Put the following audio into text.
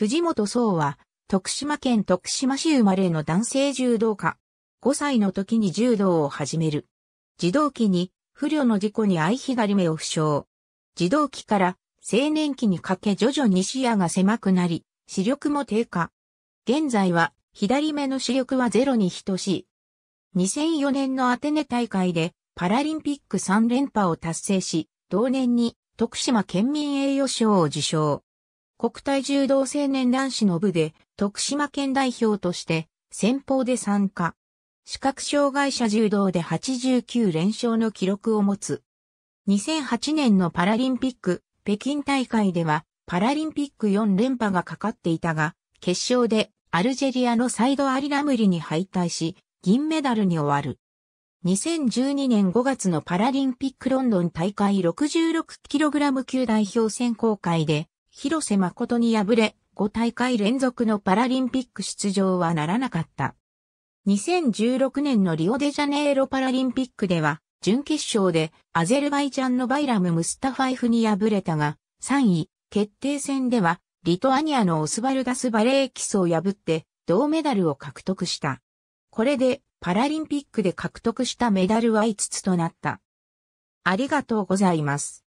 藤本壮は、徳島県徳島市生まれの男性柔道家。5歳の時に柔道を始める。児童期に不慮の事故に相左目を負傷。児童期から青年期にかけ徐々に視野が狭くなり、視力も低下。現在は左目の視力はゼロに等しい。2004年のアテネ大会でパラリンピック3連覇を達成し、同年に徳島県民栄誉賞を受賞。国体柔道青年男子の部で徳島県代表として先方で参加。視覚障害者柔道で89連勝の記録を持つ。2008年のパラリンピック、北京大会ではパラリンピック4連覇がかかっていたが、決勝でアルジェリアのサイドアリラムリに敗退し、銀メダルに終わる。2012年5月のパラリンピックロンドン大会 66kg 級代表選考会で広瀬誠に敗れ、5大会連続のパラリンピック出場はならなかった。2016年のリオデジャネイロパラリンピックでは、準決勝でアゼルバイジャンのバイラム・ムスタファイフに敗れたが、3位、決定戦では、リトアニアのオスバルダス・バレーキスを破って、銅メダルを獲得した。これで、パラリンピックで獲得したメダルは5つとなった。ありがとうございます。